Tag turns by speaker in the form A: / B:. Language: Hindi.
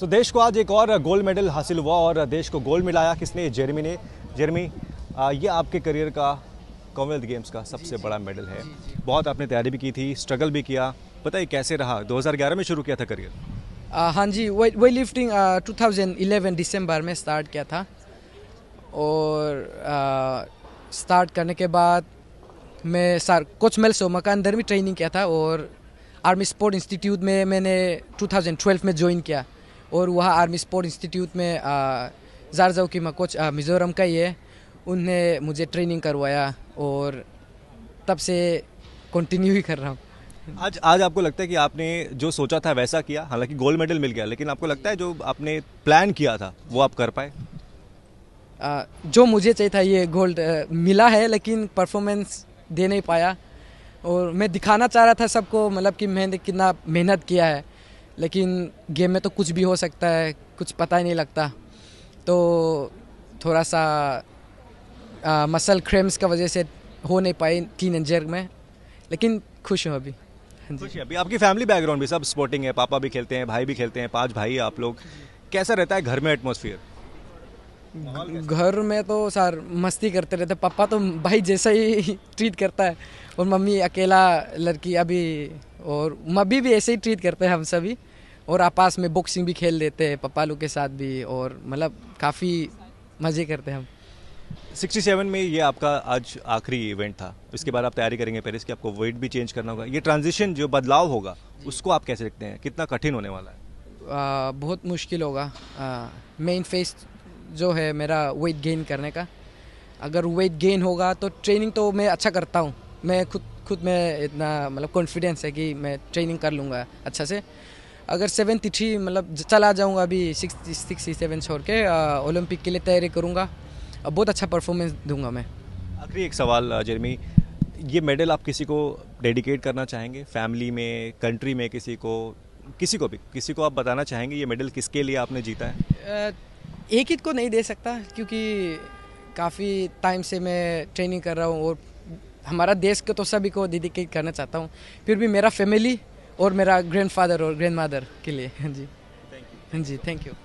A: सो देश को आज एक और गोल्ड मेडल हासिल हुआ और देश को गोल्ड मिलाया किसने जेरमी ने जेरमी ये आपके करियर का कॉमनवेल्थ गेम्स का सबसे बड़ा मेडल है बहुत आपने तैयारी भी की थी स्ट्रगल भी किया पता कैसे रहा 2011 में शुरू किया था करियर
B: हाँ जी weight weight lifting two thousand दिसंबर में स्टार्ट किया था और आ, स्टार्ट करने के बाद मैं सर कोच मेल सोमा का अंदर भी ट्रेनिंग किया था और आर्मी स्पोर्ट इंस्टीट्यूट में मैंने 2012 में ज्वाइन किया और वहाँ आर्मी स्पोर्ट इंस्टीट्यूट में जारजाऊ की कोच मिज़ोरम का ही है उनने मुझे ट्रेनिंग करवाया और तब से कंटिन्यू ही कर रहा हूँ
A: आज आज आपको लगता है कि आपने जो सोचा था वैसा किया हालांकि गोल्ड मेडल मिल गया लेकिन आपको लगता है जो आपने प्लान किया था वो आप कर पाए आ, जो मुझे
B: चाहिए था ये गोल्ड मिला है लेकिन परफॉर्मेंस दे नहीं पाया और मैं दिखाना चाह रहा था सबको मतलब कि मैंने कितना मेहनत किया है लेकिन गेम में तो कुछ भी हो सकता है कुछ पता ही नहीं लगता तो थोड़ा सा आ, मसल क्रेम्स का वजह से हो नहीं पाई तीन इंजर में लेकिन खुश हूँ अभी
A: हाँ खुश अभी आपकी फैमिली बैकग्राउंड भी सब स्पोर्टिंग है पापा भी खेलते हैं भाई भी खेलते हैं पांच भाई आप लोग कैसा रहता है घर में एटमोसफियर
B: घर में तो सर मस्ती करते रहते पापा तो भाई जैसा ही ट्रीट करता है और मम्मी अकेला लड़की अभी और मम्मी भी ऐसे ही ट्रीट करते हैं हम सभी और आपस में बॉक्सिंग भी खेल लेते हैं पप्पा लोग के साथ भी और मतलब काफ़ी मज़े करते हैं हम
A: 67 में ये आपका आज आखिरी इवेंट था इसके बाद आप तैयारी करेंगे पेरिस की आपको वेट भी चेंज करना होगा ये ट्रांजिशन जो बदलाव होगा उसको आप कैसे देखते हैं कितना कठिन होने वाला
B: है आ, बहुत मुश्किल होगा मेन फेस जो है मेरा वेट गेन करने का अगर वेट गेन होगा तो ट्रेनिंग तो मैं अच्छा करता हूँ मैं खुद खुद में इतना मतलब कॉन्फिडेंस है कि मैं ट्रेनिंग कर लूँगा अच्छा से अगर सेवन थ्री मतलब चला जाऊँगा अभी सिक्स सिक्स सेवन छोड़ के ओलंपिक के लिए तैयारी करूँगा बहुत अच्छा परफॉर्मेंस दूंगा मैं
A: आखिरी एक सवाल जर्मी ये मेडल आप किसी को डेडिकेट करना चाहेंगे फैमिली में कंट्री में किसी को किसी को भी किसी को आप बताना चाहेंगे ये मेडल किसके लिए आपने जीता
B: है एक ही को नहीं दे सकता क्योंकि काफ़ी टाइम से मैं ट्रेनिंग कर रहा हूँ और हमारा देश को तो सभी को डेडिकेट करना चाहता हूँ फिर भी मेरा फैमिली और मेरा ग्रैंडफादर और ग्रैंडमदर के लिए हाँ जी हाँ जी थैंक यू